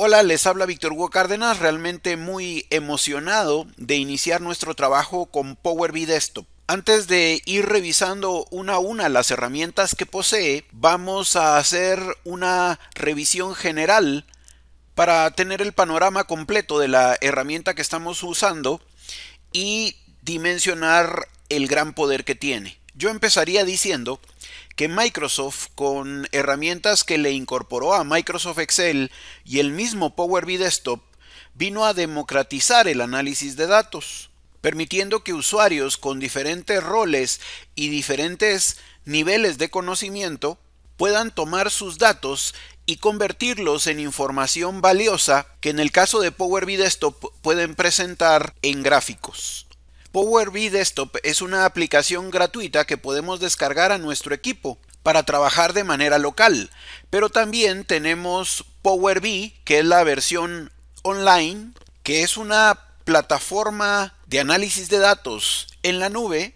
Hola, les habla Víctor Hugo Cárdenas, realmente muy emocionado de iniciar nuestro trabajo con Power BI Desktop. Antes de ir revisando una a una las herramientas que posee, vamos a hacer una revisión general para tener el panorama completo de la herramienta que estamos usando y dimensionar el gran poder que tiene. Yo empezaría diciendo que Microsoft con herramientas que le incorporó a Microsoft Excel y el mismo Power BI Desktop vino a democratizar el análisis de datos, permitiendo que usuarios con diferentes roles y diferentes niveles de conocimiento puedan tomar sus datos y convertirlos en información valiosa que en el caso de Power BI Desktop pueden presentar en gráficos. Power BI Desktop es una aplicación gratuita que podemos descargar a nuestro equipo para trabajar de manera local, pero también tenemos Power BI, que es la versión online, que es una plataforma de análisis de datos en la nube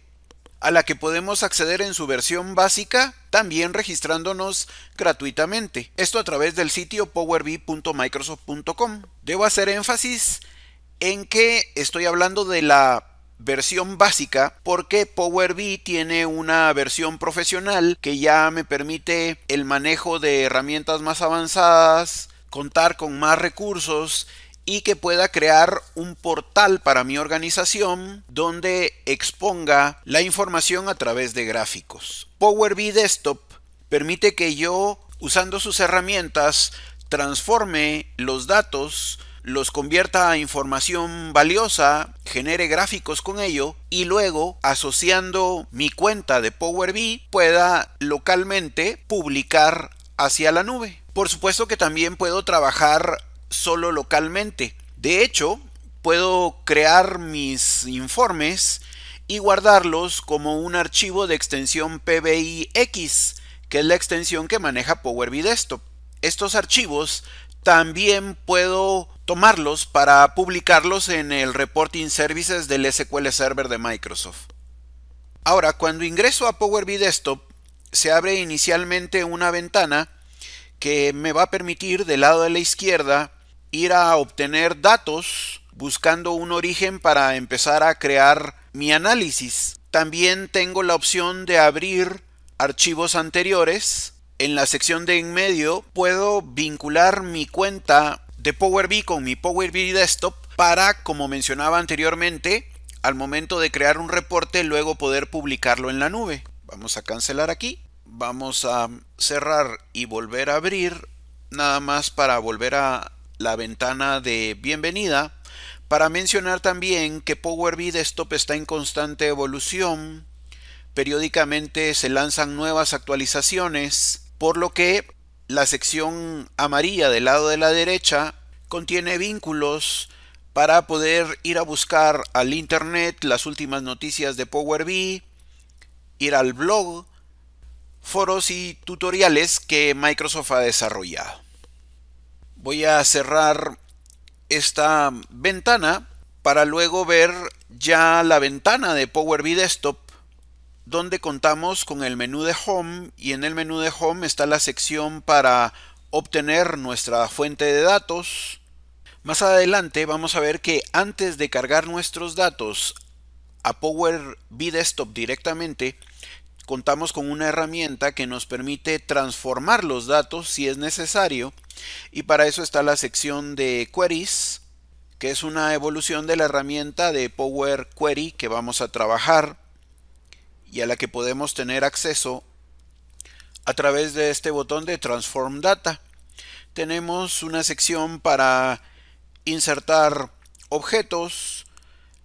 a la que podemos acceder en su versión básica, también registrándonos gratuitamente. Esto a través del sitio powerbi.microsoft.com. Debo hacer énfasis en que estoy hablando de la versión básica porque Power BI tiene una versión profesional que ya me permite el manejo de herramientas más avanzadas, contar con más recursos y que pueda crear un portal para mi organización donde exponga la información a través de gráficos. Power BI Desktop permite que yo, usando sus herramientas, transforme los datos los convierta a información valiosa, genere gráficos con ello y luego asociando mi cuenta de Power BI pueda localmente publicar hacia la nube. Por supuesto que también puedo trabajar solo localmente. De hecho, puedo crear mis informes y guardarlos como un archivo de extensión PBIX, que es la extensión que maneja Power BI Desktop. Estos archivos también puedo tomarlos para publicarlos en el Reporting Services del SQL Server de Microsoft. Ahora, cuando ingreso a Power BI Desktop, se abre inicialmente una ventana que me va a permitir del lado de la izquierda ir a obtener datos buscando un origen para empezar a crear mi análisis. También tengo la opción de abrir archivos anteriores. En la sección de en medio puedo vincular mi cuenta de Power BI con mi Power BI Desktop para, como mencionaba anteriormente, al momento de crear un reporte luego poder publicarlo en la nube. Vamos a cancelar aquí, vamos a cerrar y volver a abrir, nada más para volver a la ventana de bienvenida, para mencionar también que Power BI Desktop está en constante evolución, periódicamente se lanzan nuevas actualizaciones, por lo que la sección amarilla del lado de la derecha contiene vínculos para poder ir a buscar al internet las últimas noticias de Power BI, ir al blog, foros y tutoriales que Microsoft ha desarrollado. Voy a cerrar esta ventana para luego ver ya la ventana de Power BI Desktop donde contamos con el menú de Home y en el menú de Home está la sección para obtener nuestra fuente de datos. Más adelante vamos a ver que antes de cargar nuestros datos a Power BI Desktop directamente, contamos con una herramienta que nos permite transformar los datos si es necesario y para eso está la sección de Queries, que es una evolución de la herramienta de Power Query que vamos a trabajar y a la que podemos tener acceso a través de este botón de Transform Data. Tenemos una sección para insertar objetos,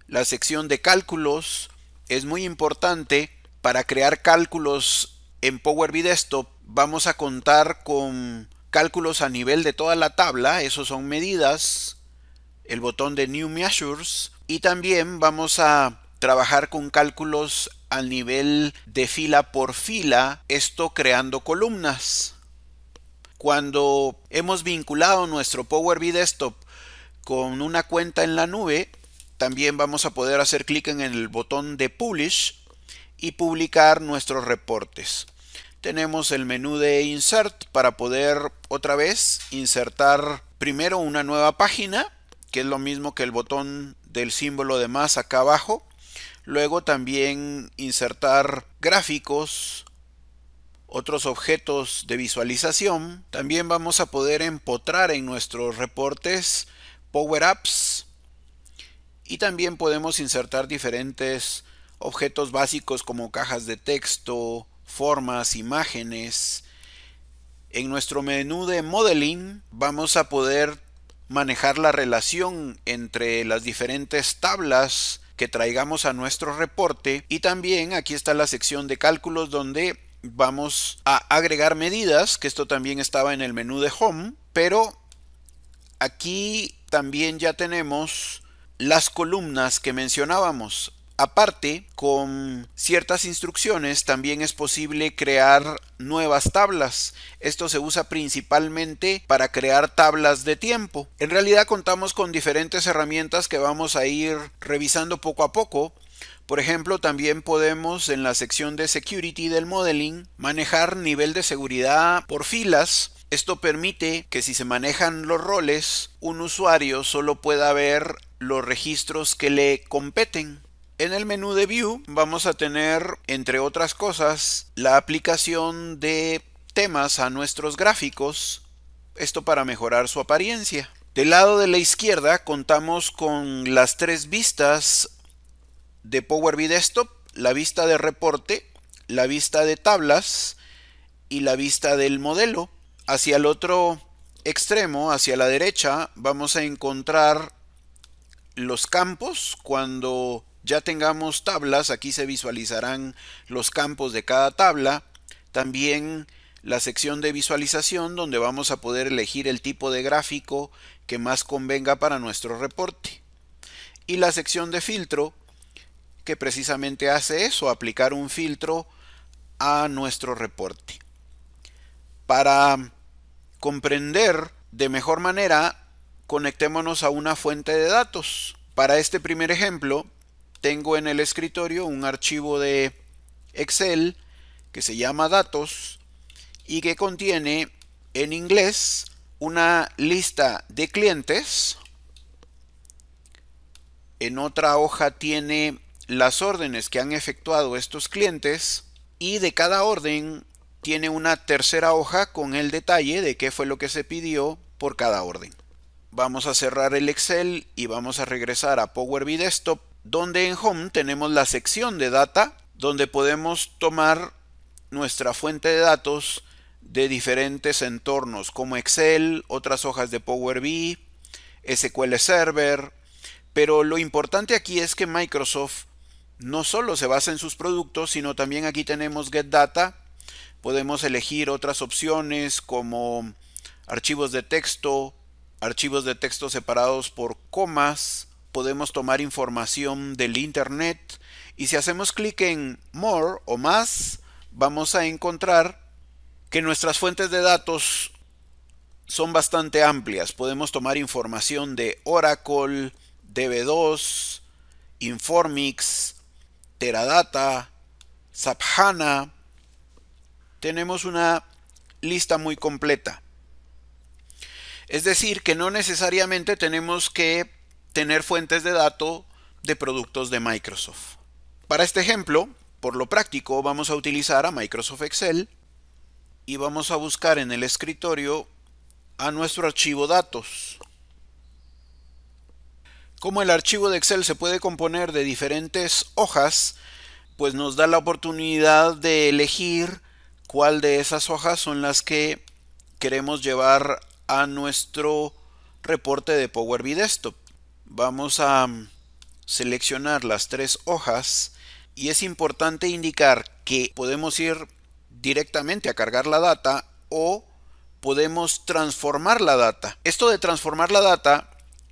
la sección de cálculos es muy importante para crear cálculos en Power BI Desktop. Vamos a contar con cálculos a nivel de toda la tabla, esos son medidas, el botón de New Measures y también vamos a trabajar con cálculos al nivel de fila por fila, esto creando columnas. Cuando hemos vinculado nuestro Power BI Desktop con una cuenta en la nube, también vamos a poder hacer clic en el botón de Publish y publicar nuestros reportes. Tenemos el menú de Insert para poder otra vez insertar primero una nueva página, que es lo mismo que el botón del símbolo de más acá abajo Luego también insertar gráficos, otros objetos de visualización. También vamos a poder empotrar en nuestros reportes power Apps. y también podemos insertar diferentes objetos básicos como cajas de texto, formas, imágenes. En nuestro menú de modeling vamos a poder manejar la relación entre las diferentes tablas que traigamos a nuestro reporte y también aquí está la sección de cálculos donde vamos a agregar medidas, que esto también estaba en el menú de Home, pero aquí también ya tenemos las columnas que mencionábamos. Aparte, con ciertas instrucciones también es posible crear nuevas tablas. Esto se usa principalmente para crear tablas de tiempo. En realidad contamos con diferentes herramientas que vamos a ir revisando poco a poco. Por ejemplo, también podemos en la sección de Security del Modeling manejar nivel de seguridad por filas esto permite que si se manejan los roles, un usuario solo pueda ver los registros que le competen. En el menú de View vamos a tener, entre otras cosas, la aplicación de temas a nuestros gráficos, esto para mejorar su apariencia. Del lado de la izquierda contamos con las tres vistas de Power BI Desktop, la vista de reporte, la vista de tablas y la vista del modelo. Hacia el otro extremo, hacia la derecha, vamos a encontrar los campos cuando ya tengamos tablas, aquí se visualizarán los campos de cada tabla. También la sección de visualización donde vamos a poder elegir el tipo de gráfico que más convenga para nuestro reporte. Y la sección de filtro que precisamente hace eso, aplicar un filtro a nuestro reporte. Para comprender de mejor manera, conectémonos a una fuente de datos. Para este primer ejemplo, tengo en el escritorio un archivo de Excel que se llama datos y que contiene en inglés una lista de clientes. En otra hoja tiene las órdenes que han efectuado estos clientes y de cada orden tiene una tercera hoja con el detalle de qué fue lo que se pidió por cada orden. Vamos a cerrar el Excel y vamos a regresar a Power BI Desktop donde en Home tenemos la sección de data, donde podemos tomar nuestra fuente de datos de diferentes entornos como Excel, otras hojas de Power BI, SQL Server, pero lo importante aquí es que Microsoft no solo se basa en sus productos, sino también aquí tenemos Get Data, podemos elegir otras opciones como archivos de texto, archivos de texto separados por comas, podemos tomar información del Internet y si hacemos clic en More o más, vamos a encontrar que nuestras fuentes de datos son bastante amplias. Podemos tomar información de Oracle, DB2, Informix, Teradata, SAP HANA. Tenemos una lista muy completa. Es decir, que no necesariamente tenemos que tener fuentes de datos de productos de Microsoft. Para este ejemplo, por lo práctico, vamos a utilizar a Microsoft Excel y vamos a buscar en el escritorio a nuestro archivo datos. Como el archivo de Excel se puede componer de diferentes hojas, pues nos da la oportunidad de elegir cuál de esas hojas son las que queremos llevar a nuestro reporte de Power BI Desktop. Vamos a mm, seleccionar las tres hojas y es importante indicar que podemos ir directamente a cargar la data o podemos transformar la data. Esto de transformar la data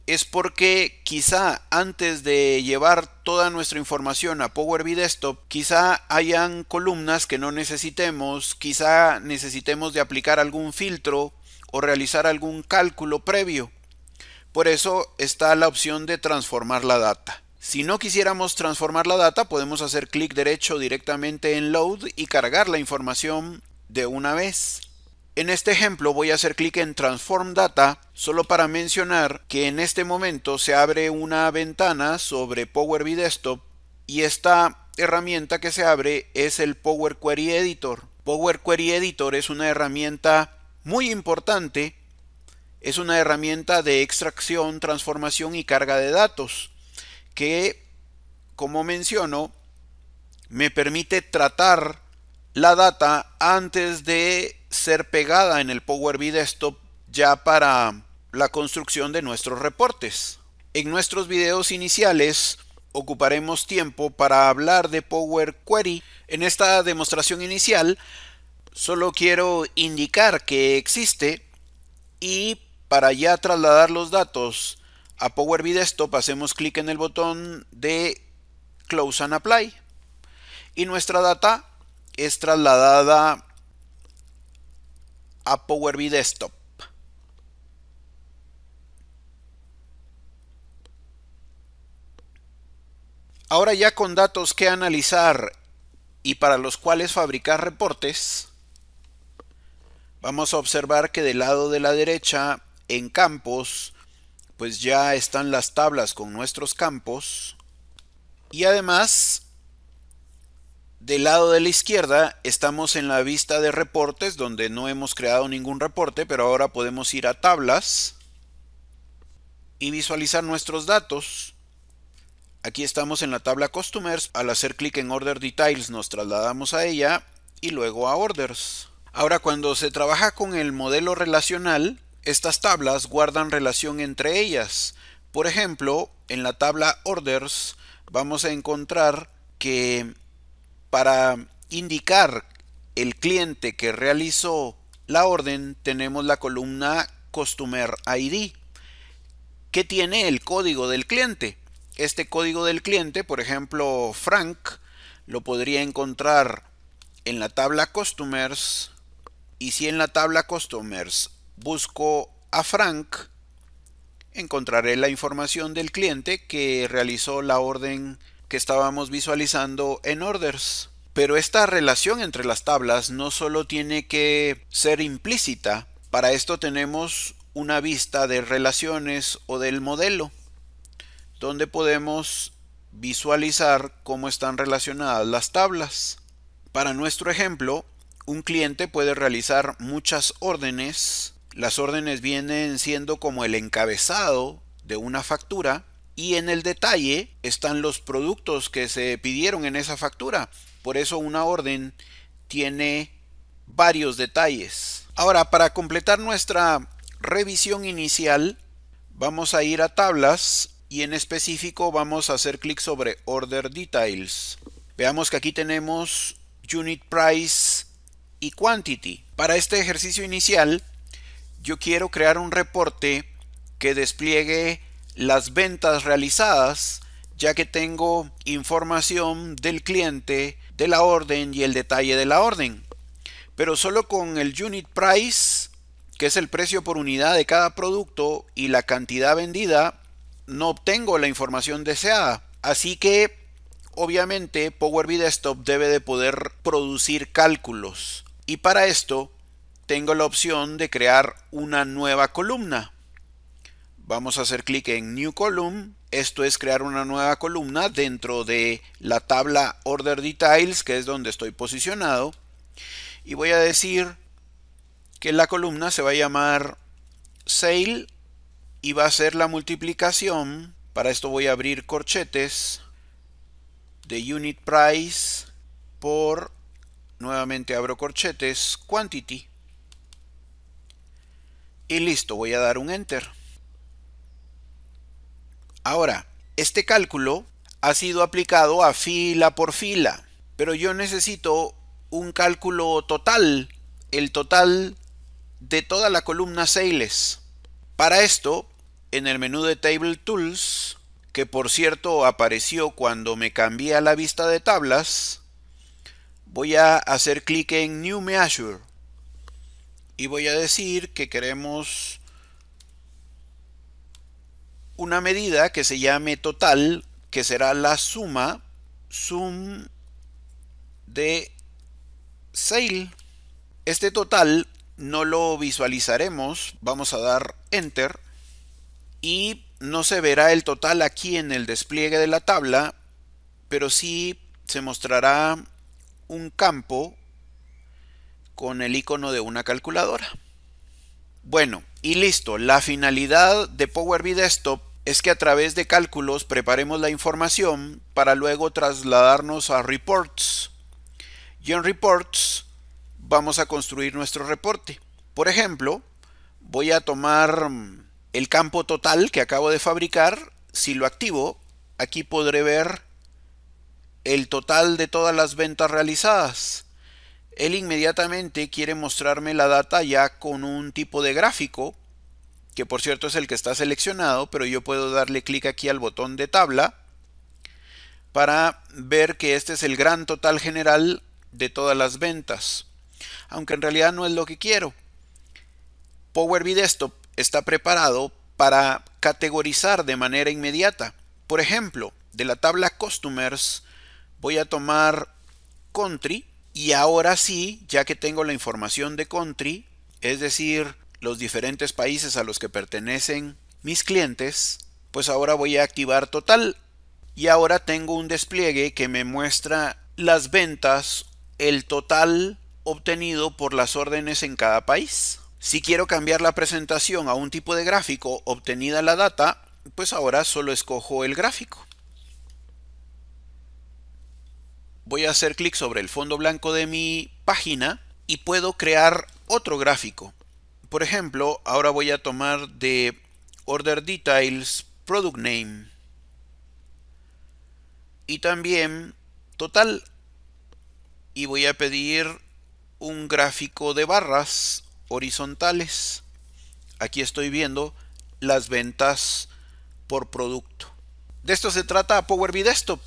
es porque quizá antes de llevar toda nuestra información a Power BI Desktop, quizá hayan columnas que no necesitemos, quizá necesitemos de aplicar algún filtro o realizar algún cálculo previo. Por eso está la opción de transformar la data. Si no quisiéramos transformar la data, podemos hacer clic derecho directamente en Load y cargar la información de una vez. En este ejemplo voy a hacer clic en Transform Data solo para mencionar que en este momento se abre una ventana sobre Power BI Desktop y esta herramienta que se abre es el Power Query Editor. Power Query Editor es una herramienta muy importante es una herramienta de extracción, transformación y carga de datos que, como menciono, me permite tratar la data antes de ser pegada en el Power BI Desktop ya para la construcción de nuestros reportes. En nuestros videos iniciales ocuparemos tiempo para hablar de Power Query. En esta demostración inicial solo quiero indicar que existe y para ya trasladar los datos a Power BI Desktop, hacemos clic en el botón de Close and Apply y nuestra data es trasladada a Power BI Desktop. Ahora ya con datos que analizar y para los cuales fabricar reportes, vamos a observar que del lado de la derecha en campos, pues ya están las tablas con nuestros campos. Y además, del lado de la izquierda estamos en la vista de reportes donde no hemos creado ningún reporte, pero ahora podemos ir a tablas y visualizar nuestros datos. Aquí estamos en la tabla Customers, al hacer clic en Order Details nos trasladamos a ella y luego a Orders. Ahora cuando se trabaja con el modelo relacional, estas tablas guardan relación entre ellas. Por ejemplo, en la tabla orders vamos a encontrar que para indicar el cliente que realizó la orden tenemos la columna Customer ID que tiene el código del cliente. Este código del cliente, por ejemplo, Frank, lo podría encontrar en la tabla Customers y si en la tabla Customers busco a Frank, encontraré la información del cliente que realizó la orden que estábamos visualizando en orders. Pero esta relación entre las tablas no solo tiene que ser implícita, para esto tenemos una vista de relaciones o del modelo, donde podemos visualizar cómo están relacionadas las tablas. Para nuestro ejemplo, un cliente puede realizar muchas órdenes las órdenes vienen siendo como el encabezado de una factura y en el detalle están los productos que se pidieron en esa factura. Por eso una orden tiene varios detalles. Ahora, para completar nuestra revisión inicial, vamos a ir a tablas y en específico vamos a hacer clic sobre Order Details. Veamos que aquí tenemos Unit Price y Quantity. Para este ejercicio inicial yo quiero crear un reporte que despliegue las ventas realizadas, ya que tengo información del cliente, de la orden y el detalle de la orden. Pero solo con el unit price, que es el precio por unidad de cada producto y la cantidad vendida, no obtengo la información deseada. Así que obviamente Power BI Desktop debe de poder producir cálculos. Y para esto tengo la opción de crear una nueva columna. Vamos a hacer clic en New Column. Esto es crear una nueva columna dentro de la tabla Order Details, que es donde estoy posicionado. Y voy a decir que la columna se va a llamar Sale y va a ser la multiplicación. Para esto voy a abrir corchetes de Unit Price por, nuevamente abro corchetes, Quantity y listo, voy a dar un enter. Ahora, este cálculo ha sido aplicado a fila por fila, pero yo necesito un cálculo total, el total de toda la columna Sales. Para esto, en el menú de Table Tools, que por cierto apareció cuando me cambié a la vista de tablas, voy a hacer clic en New Measure y voy a decir que queremos una medida que se llame total, que será la suma, sum de sale. Este total no lo visualizaremos, vamos a dar enter y no se verá el total aquí en el despliegue de la tabla, pero sí se mostrará un campo con el icono de una calculadora. Bueno, y listo. La finalidad de Power BI Desktop es que a través de cálculos preparemos la información para luego trasladarnos a Reports. Y en Reports vamos a construir nuestro reporte. Por ejemplo, voy a tomar mm, el campo total que acabo de fabricar. Si lo activo, aquí podré ver el total de todas las ventas realizadas él inmediatamente quiere mostrarme la data ya con un tipo de gráfico, que por cierto es el que está seleccionado, pero yo puedo darle clic aquí al botón de tabla para ver que este es el gran total general de todas las ventas. Aunque en realidad no es lo que quiero. Power BI Desktop está preparado para categorizar de manera inmediata. Por ejemplo, de la tabla Customers voy a tomar Country y ahora sí, ya que tengo la información de country, es decir, los diferentes países a los que pertenecen mis clientes, pues ahora voy a activar total. Y ahora tengo un despliegue que me muestra las ventas, el total obtenido por las órdenes en cada país. Si quiero cambiar la presentación a un tipo de gráfico obtenida la data, pues ahora solo escojo el gráfico. voy a hacer clic sobre el fondo blanco de mi página y puedo crear otro gráfico. Por ejemplo, ahora voy a tomar de Order Details Product Name y también Total y voy a pedir un gráfico de barras horizontales. Aquí estoy viendo las ventas por producto. De esto se trata Power BI Desktop,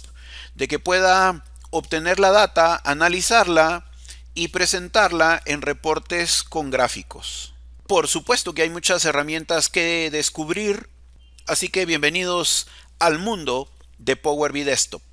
de que pueda obtener la data, analizarla y presentarla en reportes con gráficos. Por supuesto que hay muchas herramientas que descubrir, así que bienvenidos al mundo de Power BI Desktop.